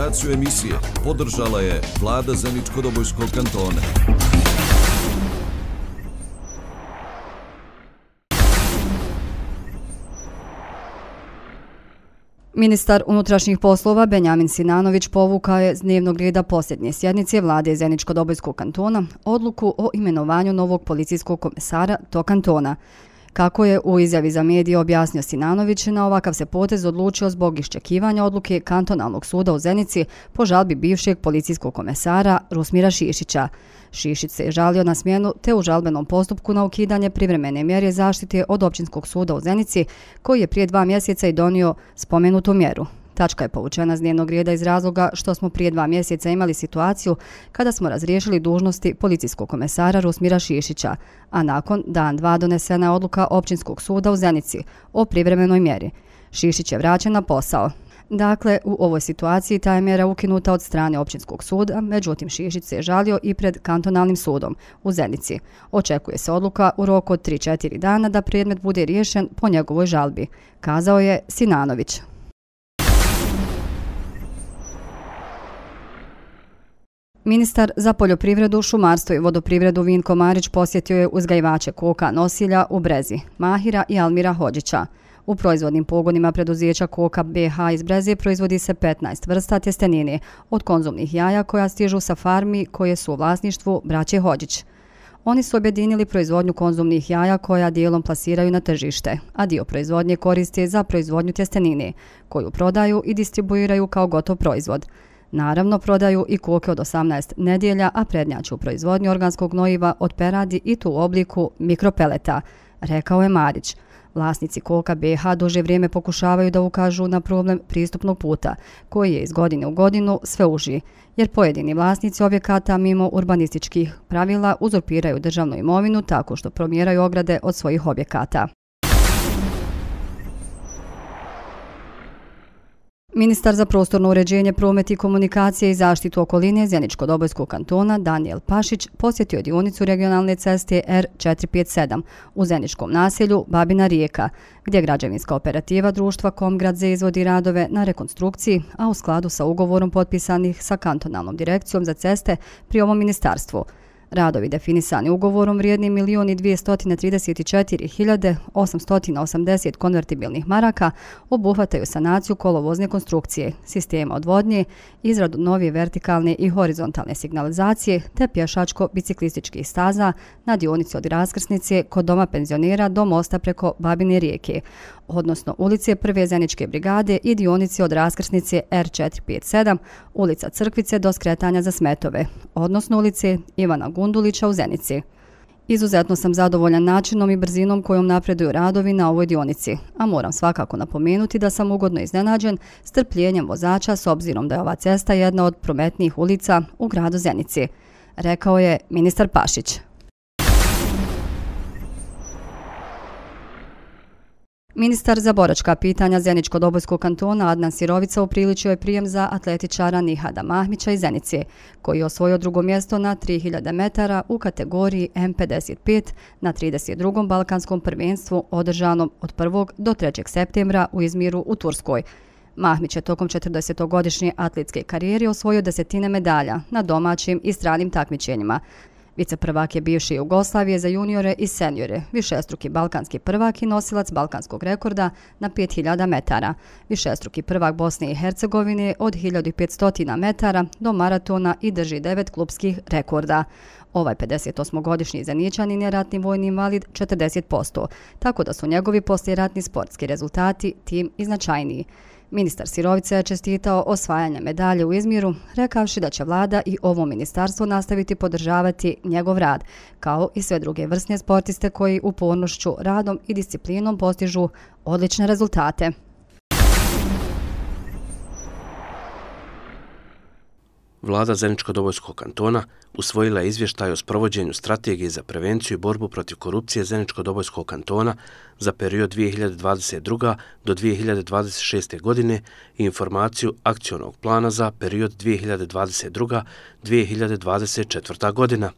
realizaciju emisije podržala je vlada Zeničko-Dobojskog kantona. Ministar unutrašnjih poslova Benjamin Sinanović povukao je z dnevnog reda posljednje sjednice vlade Zeničko-Dobojskog kantona odluku o imenovanju novog policijskog komesara to kantona. Kako je u izjavi za medije objasnio Sinanović, na ovakav se potez odlučio zbog iščekivanja odluke kantonalnog suda u Zenici po žalbi bivšeg policijskog komesara Rusmira Šišića. Šišić se je žalio na smjenu te u žalbenom postupku na ukidanje privremene mjere zaštite od općinskog suda u Zenici koji je prije dva mjeseca i donio spomenutu mjeru. Tačka je povučena z njenog rijeda iz razloga što smo prije dva mjeseca imali situaciju kada smo razriješili dužnosti policijskog komesara Rusmira Šišića, a nakon dan-dva donesena je odluka općinskog suda u Zenici o privremenoj mjeri. Šišić je vraćen na posao. Dakle, u ovoj situaciji ta je mjera ukinuta od strane općinskog suda, međutim Šišić se je žalio i pred kantonalnim sudom u Zenici. Očekuje se odluka u roku od 3-4 dana da predmet bude riješen po njegovoj žalbi, kazao je Sinanović. Ministar za poljoprivredu, šumarstvo i vodoprivredu Vinko Marić posjetio je uzgajivače koka Nosilja u Brezi, Mahira i Almira Hođića. U proizvodnim pogonima preduzijeća koka BH iz Breze proizvodi se 15 vrsta tjestenini od konzumnih jaja koja stižu sa farmi koje su u vlasništvu braće Hođić. Oni su objedinili proizvodnju konzumnih jaja koja dijelom plasiraju na tržište, a dio proizvodnje koriste za proizvodnju tjestenini, koju prodaju i distribuiraju kao gotov Proizvod. Naravno, prodaju i kuke od 18 nedjelja, a prednjaču proizvodnju organskog gnojiva od peradi i tu obliku mikropeleta, rekao je Marić. Vlasnici koka BH duže vrijeme pokušavaju da ukažu na problem pristupnog puta, koji je iz godine u godinu sve uži, jer pojedini vlasnici objekata mimo urbanističkih pravila uzurpiraju državnu imovinu tako što promjeraju ograde od svojih objekata. Ministar za prostorno uređenje, promet i komunikacije i zaštitu okoline Zeničko-Dobojskog kantona Daniel Pašić posjetio je dionicu regionalne ceste R457 u Zeničkom naselju Babina Rijeka, gdje građevinska operativa društva Komgrad za izvodi radove na rekonstrukciji, a u skladu sa ugovorom potpisanih sa kantonalnom direkcijom za ceste pri ovom ministarstvu. Radovi definisani ugovorom vrijedni 1.234.880 konvertibilnih maraka obuhvataju sanaciju kolovozne konstrukcije, sistema odvodnje, izradu novije vertikalne i horizontalne signalizacije te pješačko-biciklističkih staza na dionici od raskrsnice kod doma penzionera do mosta preko Babine rijeke, odnosno ulice Prve zeničke brigade i dionici od raskrsnice R457, ulica Crkvice do skretanja za smetove, odnosno ulice Ivana Gunova, Gundulića u Zenici. Izuzetno sam zadovoljan načinom i brzinom kojom napreduju radovi na ovoj dionici, a moram svakako napomenuti da sam ugodno iznenađen strpljenjem vozača s obzirom da je ova cesta jedna od prometnijih ulica u gradu Zenici, rekao je ministar Pašić. Ministar za boračka pitanja Zeničko-Dobojskog kantona Adnan Sirovica upriličio je prijem za atletičara Nihada Mahmića iz Zenice, koji je osvojio drugo mjesto na 3000 metara u kategoriji M55 na 32. Balkanskom prvenstvu održanom od 1. do 3. septembra u Izmiru u Turskoj. Mahmić je tokom 40-godišnje atletske karijere osvojio desetine medalja na domaćim i stranim takmičenjima, Viceprvak je bivši Jugoslavije za juniore i seniore, višestruki balkanski prvak i nosilac balkanskog rekorda na 5000 metara, višestruki prvak Bosne i Hercegovine od 1500 metara do maratona i drži devet klubskih rekorda. Ovaj 58-godišnji zanićanin je ratni vojni invalid 40%, tako da su njegovi posljeratni sportski rezultati tim i značajniji. Ministar Sirovica je čestitao osvajanje medalje u Izmiru, rekavši da će vlada i ovo ministarstvo nastaviti podržavati njegov rad, kao i sve druge vrsne sportiste koji upornošću, radom i disciplinom postižu odlične rezultate. Vlada Zeničko-Dobojskog kantona usvojila je izvještaj o sprovođenju strategije za prevenciju i borbu protiv korupcije Zeničko-Dobojskog kantona za period 2022. do 2026. godine i informaciju akcionog plana za period 2022. 2024. godina.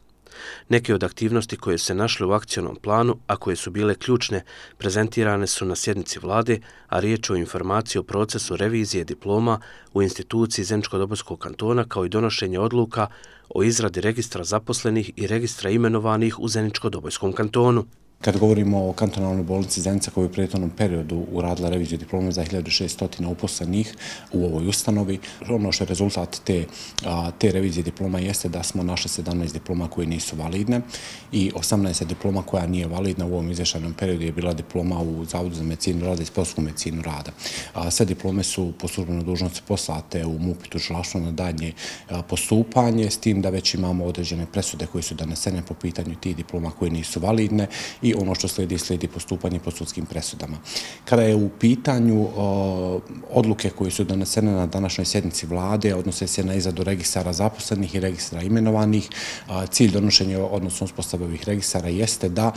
Neke od aktivnosti koje se našle u akcijnom planu, a koje su bile ključne, prezentirane su na sjednici vlade, a riječ o informaciji o procesu revizije diploma u instituciji Zenčko-Dobojskog kantona kao i donošenje odluka o izradi registra zaposlenih i registra imenovanih u Zeničko-Dobojskom kantonu. Kad govorimo o kantonalnoj bolnici Zenica koja je u prijateljnom periodu uradila reviziju diplome za 1600 uposlenih u ovoj ustanovi, ono što je rezultat te revizije diploma jeste da smo našli 17 diploma koje nisu validne i 18 diploma koja nije validna u ovom izvješanom periodu je bila diploma u Zavodu za medicinu rada i sportsku medicinu rada. Sve diplome su po službenoj dužnosti poslate u MUPIT-u na dalje postupanje, s tim da već imamo određene presude koje su danesene po pitanju tih diploma koje nisu validne i ono što slijedi, slijedi postupanje po sudskim presudama. Kada je u pitanju odluke koje su donesene na današnjoj sjednici vlade, odnose se na izadu registara zaposlenih i registara imenovanih, cilj donošenja, odnosno uspostave ovih registara, jeste da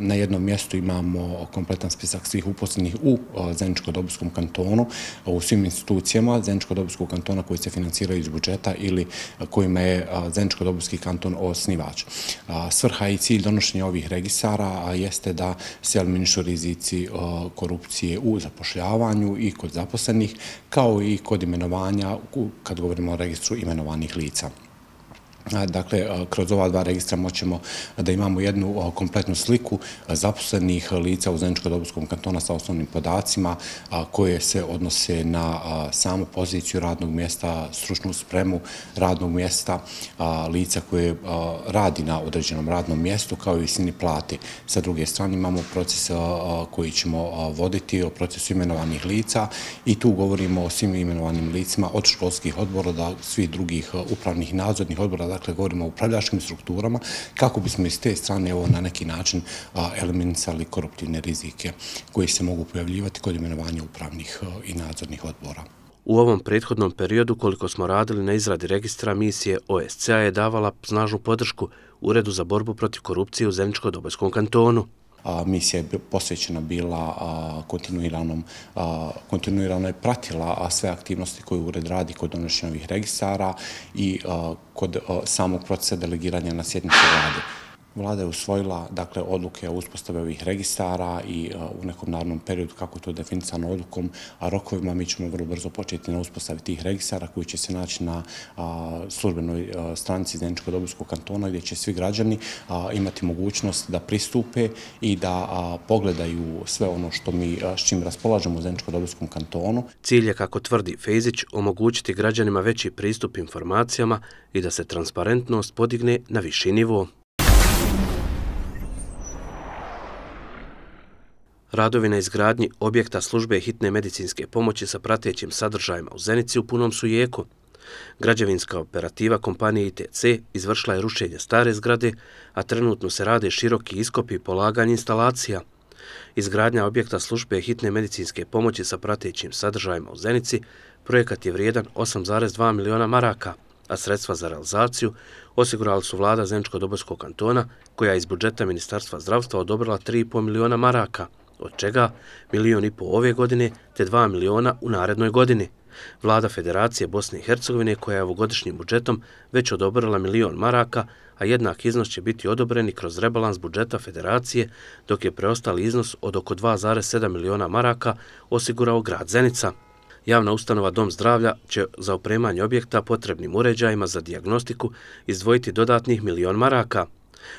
na jednom mjestu imamo kompletan spisak svih uposlenih u Zeničko-Dobuskom kantonu, u svim institucijama Zeničko-Dobuskog kantona koji se financiraju iz budžeta ili kojima je Zeničko-Dobuski kanton osnivač. Svrha i cilj donošenja ovih registara jeste da se eliminišu rizici e, korupcije u zapošljavanju i kod zaposlenih, kao i kod imenovanja, kad govorimo o registru imenovanih lica. Dakle, kroz ova dva registra moćemo da imamo jednu kompletnu sliku zaposlenih lica u Zeničko-Dobrskom kantona sa osnovnim podacima koje se odnose na samu poziciju radnog mjesta, stručnu spremu radnog mjesta, lica koje radi na određenom radnom mjestu kao i visini plate. Sa druge strane imamo proces koji ćemo voditi o procesu imenovanih lica i tu govorimo o svim imenovanim licima od školskih odbora do svih drugih upravnih nadzornih odbora, dakle govorimo o upravljačkim strukturama, kako bismo iz te strane ovo na neki način eliminisali koruptivne rizike koje se mogu pojavljivati kod imenovanja upravnih i nadzornih odbora. U ovom prethodnom periodu koliko smo radili na izradi registra misije OSCA je davala snažnu podršku Uredu za borbu protiv korupcije u Zemljičko-Dobojskom kantonu. Misija je posvećena bila, kontinuirano je pratila sve aktivnosti koje ured radi kod donošenja ovih registara i kod samog procesa delegiranja na sjednice vlade. Vlada je usvojila dakle, odluke o uspostavi ovih registara i e, u nekom narodnom periodu kako je to definicano odlukom, a rokovima mi ćemo vrlo brzo početi na uspostavi tih registara koji će se naći na službenoj uh, stranici Zeničko dobrovskog kantona gdje će svi građani imati mogućnost da pristupe i da pogledaju sve ono što mi s čim raspolažemo u Zeničko dobrovskom kantonu. Cilj je, kako tvrdi Fezić, omogućiti građanima veći pristup informacijama i da se transparentnost podigne na viši nivou. Radovi na izgradnji objekta službe hitne medicinske pomoći sa pratećim sadržajima u Zenici u punom su jeko. Građevinska operativa kompanije ITC izvršila je rušenje stare zgrade, a trenutno se rade široki iskopi i polaganje instalacija. Izgradnja objekta službe hitne medicinske pomoći sa pratećim sadržajima u Zenici projekat je vrijedan 8,2 miliona maraka, a sredstva za realizaciju osigurali su vlada Zeničko-Dobojskog kantona, koja je iz budžeta Ministarstva zdravstva odobrila 3,5 miliona maraka od čega milion i po ove godine te 2 miliona u narednoj godini. Vlada Federacije Bosne i Hercegovine koja je ovogodišnjim budžetom već odobrila milion maraka, a jednak iznos će biti odobreni kroz rebalans budžeta Federacije, dok je preostali iznos od oko 2,7 miliona maraka osigurao grad Zenica. Javna ustanova Dom zdravlja će za opremanje objekta potrebnim uređajima za diagnostiku izdvojiti dodatnih milion maraka –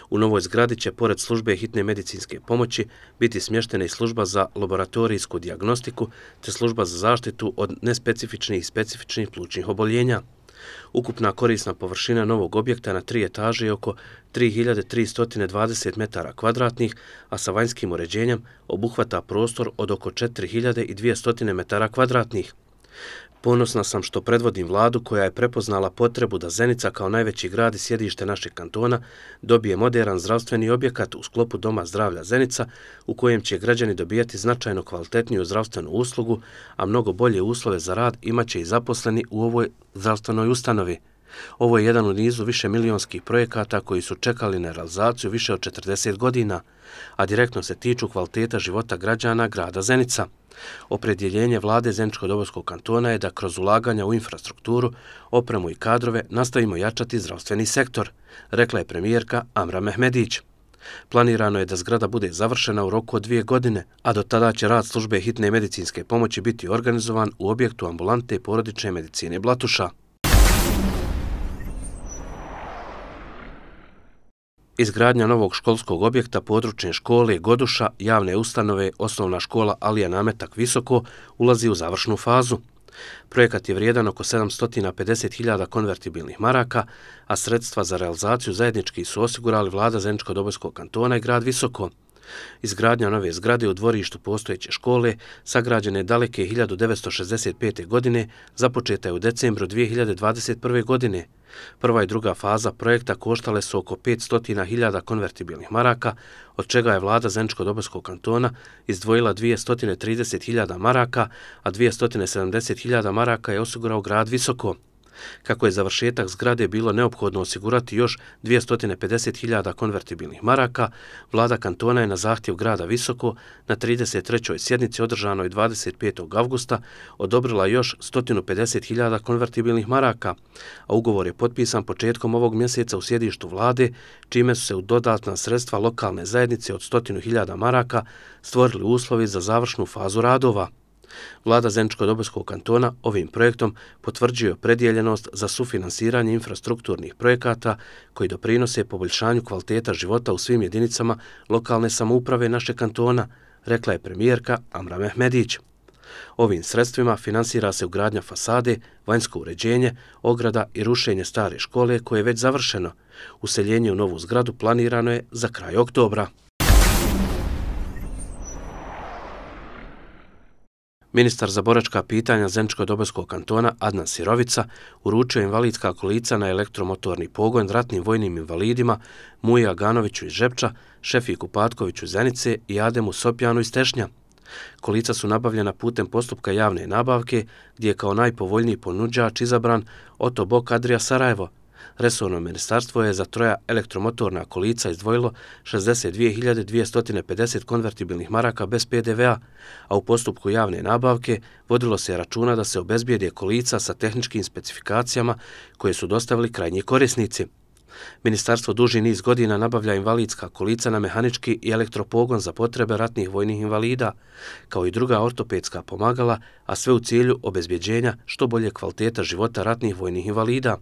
U novoj zgradi će, pored službe hitne medicinske pomoći, biti smještena i služba za laboratorijsku diagnostiku te služba za zaštitu od nespecifičnih i specifičnih plućnih oboljenja. Ukupna korisna površina novog objekta na tri etaže je oko 3320 metara kvadratnih, a sa vanjskim uređenjem obuhvata prostor od oko 4200 metara kvadratnih. Ponosna sam što predvodim vladu koja je prepoznala potrebu da Zenica kao najveći grad i sjedište našeg kantona dobije modern zdravstveni objekat u sklopu Doma zdravlja Zenica u kojem će građani dobijati značajno kvalitetniju zdravstvenu uslugu, a mnogo bolje uslove za rad imaće i zaposleni u ovoj zdravstvenoj ustanovi – Ovo je jedan od nizu više milijonskih projekata koji su čekali na realizaciju više od 40 godina, a direktno se tiču kvaliteta života građana grada Zenica. Opredjeljenje vlade Zeničko-Dobovskog kantona je da kroz ulaganja u infrastrukturu, opremu i kadrove nastavimo jačati zdravstveni sektor, rekla je premijerka Amra Mehmedić. Planirano je da zgrada bude završena u roku od dvije godine, a do tada će rad službe hitne medicinske pomoći biti organizovan u objektu ambulante i porodične medicine Blatuša. Izgradnja novog školskog objekta područne škole Goduša, javne ustanove, osnovna škola Alija Nametak Visoko, ulazi u završnu fazu. Projekat je vrijedan oko 750.000 konvertibilnih maraka, a sredstva za realizaciju zajednički su osigurali vlada Zeničko-Dobojskog kantona i grad Visoko. Izgradnja nove zgrade u dvorištu postojeće škole, sagrađene daleke 1965. godine, započeta je u decembru 2021. godine. Prva i druga faza projekta koštale su oko 500.000 konvertibilnih maraka, od čega je vlada zeničko dobrskog kantona izdvojila 230.000 maraka, a 270.000 maraka je osigurao grad Visoko. Kako je završetak zgrade bilo neophodno osigurati još 250.000 konvertibilnih maraka, vlada kantona je na zahtjev grada Visoko na 33. sjednici održanoj 25. augusta odobrila još 150.000 konvertibilnih maraka, a ugovor je potpisan početkom ovog mjeseca u sjedištu vlade, čime su se u dodatna sredstva lokalne zajednice od 100.000 maraka stvorili uslovi za završnu fazu radova. Vlada Zenčko-Dobojskog kantona ovim projektom potvrđuje predijeljenost za sufinansiranje infrastrukturnih projekata koji doprinose poboljšanju kvaliteta života u svim jedinicama lokalne samouprave naše kantona, rekla je premijerka Amra Mehmedić. Ovim sredstvima finansira se ugradnja fasade, vanjsko uređenje, ograda i rušenje stare škole koje je već završeno. Useljenje u novu zgradu planirano je za kraj oktobra. Ministar za boračka pitanja Zemčko-Dobojskog kantona Adnan Sirovica uručio invalidska kolica na elektromotorni pogon ratnim vojnim invalidima Muji Aganoviću iz Žepča, Šefiku Patkoviću iz Zenice i Ademu Sopjanu iz Tešnja. Kolica su nabavljena putem postupka javne nabavke gdje je kao najpovoljniji ponuđač izabran Oto Bok Adria Sarajevo – Resorno ministarstvo je za troja elektromotorna kolica izdvojilo 62.250 konvertibilnih maraka bez PDV-a, a u postupku javne nabavke vodilo se računa da se obezbijede kolica sa tehničkim specifikacijama koje su dostavili krajnji korisnici. Ministarstvo duži niz godina nabavlja invalidska kolica na mehanički i elektropogon za potrebe ratnih vojnih invalida, kao i druga ortopedska pomagala, a sve u cilju obezbjeđenja što bolje kvaliteta života ratnih vojnih invalida.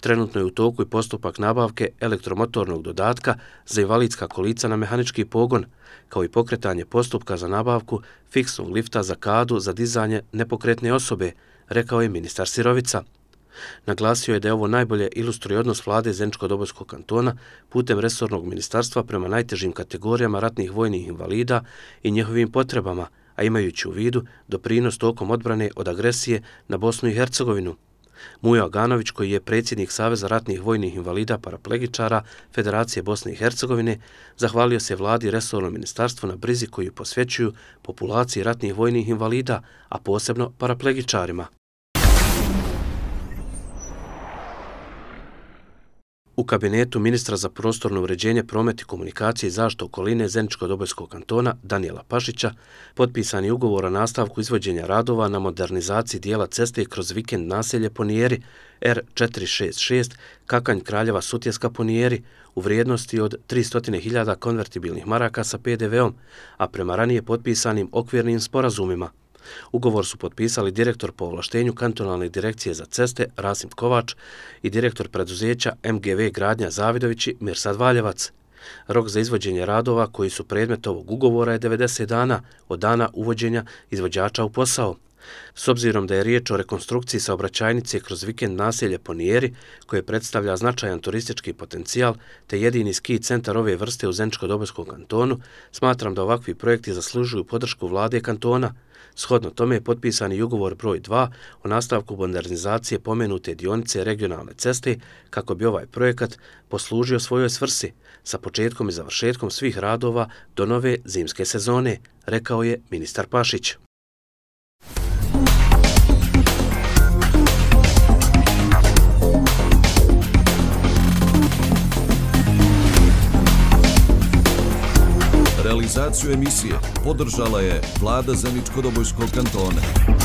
Trenutno je u toku i postupak nabavke elektromotornog dodatka za invalidska kolica na mehanički pogon, kao i pokretanje postupka za nabavku fiksnog lifta za kadu za dizanje nepokretne osobe, rekao je ministar Sirovica. Naglasio je da je ovo najbolje ilustruje odnos vlade zenčko dobojskog kantona putem resornog ministarstva prema najtežim kategorijama ratnih vojnih invalida i njihovim potrebama, a imajući u vidu doprinos tokom odbrane od agresije na Bosnu i Hercegovinu, Mujo Aganović, koji je predsjednik Saveza ratnih vojnih invalida paraplegičara Federacije Bosne i Hercegovine, zahvalio se vladi resornom ministarstvu na brizi koju posvećuju populaciji ratnih vojnih invalida, a posebno paraplegičarima. U kabinetu ministra za prostorno uređenje, promet i komunikacije i zašto okoline Zeničko-Dobojskog kantona Daniela Pašića potpisani ugovor o nastavku izvođenja radova na modernizaciji dijela ceste kroz vikend naselje Ponijeri R466 Kakanj Kraljeva Sutjeska Ponijeri u vrijednosti od 300.000 konvertibilnih maraka sa PDV-om, a prema ranije potpisanim okvirnim sporazumima – Ugovor su potpisali direktor po ovlaštenju kantonalne direkcije za ceste Rasim Kovač i direktor preduzeća MGV Gradnja Zavidovići Mirsad Valjevac. Rok za izvođenje radova koji su predmet ovog ugovora je 90 dana od dana uvođenja izvođača u posao. S obzirom da je riječ o rekonstrukciji saobraćajnice kroz vikend naselje Ponijeri, koje predstavlja značajan turistički potencijal te jedini ski centar ove vrste u Zeničko-Dobojskom kantonu, smatram da ovakvi projekti zaslužuju podršku vlade kantona, Shodno tome je potpisan i ugovor broj 2 o nastavku modernizacije pomenute dionice regionalne ceste kako bi ovaj projekat poslužio svojoj svrsi sa početkom i završetkom svih radova do nove zimske sezone, rekao je ministar Pašić. realizaciju emisije podržala je vlada Zeničko-Dobojskog kantona.